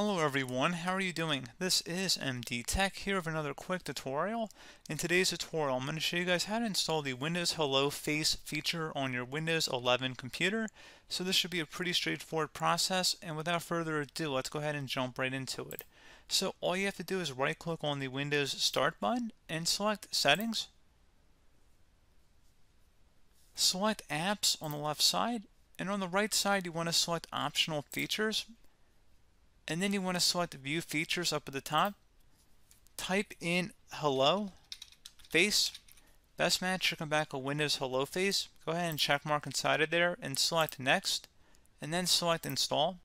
Hello everyone, how are you doing? This is MD Tech here with another quick tutorial. In today's tutorial, I'm going to show you guys how to install the Windows Hello Face feature on your Windows 11 computer. So this should be a pretty straightforward process, and without further ado, let's go ahead and jump right into it. So all you have to do is right click on the Windows Start button and select Settings. Select Apps on the left side, and on the right side you want to select Optional Features and then you want to select view features up at the top type in hello face best match should come back with windows hello face go ahead and check mark inside of there and select next and then select install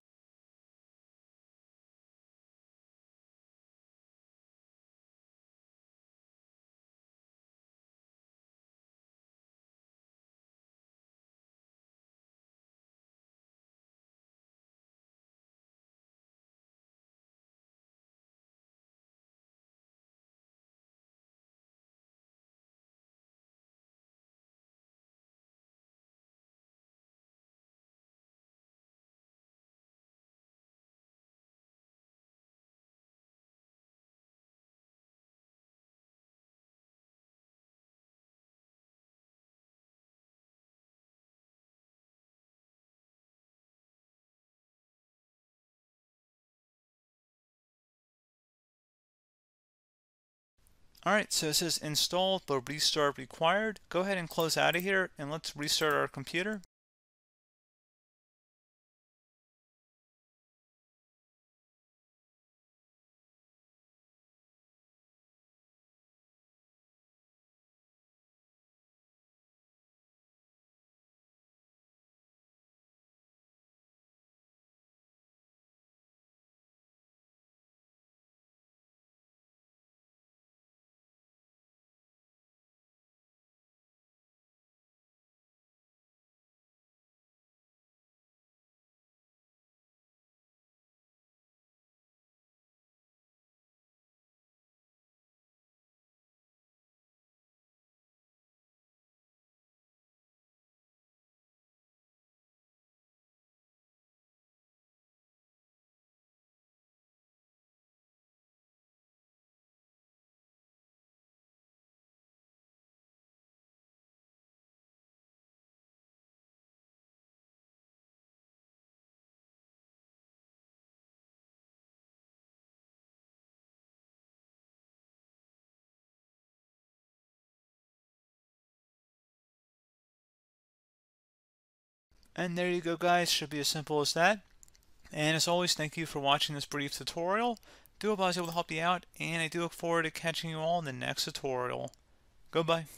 Alright, so it says install the restart required. Go ahead and close out of here and let's restart our computer. And there you go guys, should be as simple as that. And as always, thank you for watching this brief tutorial. Do hope I was able to help you out, and I do look forward to catching you all in the next tutorial. Goodbye.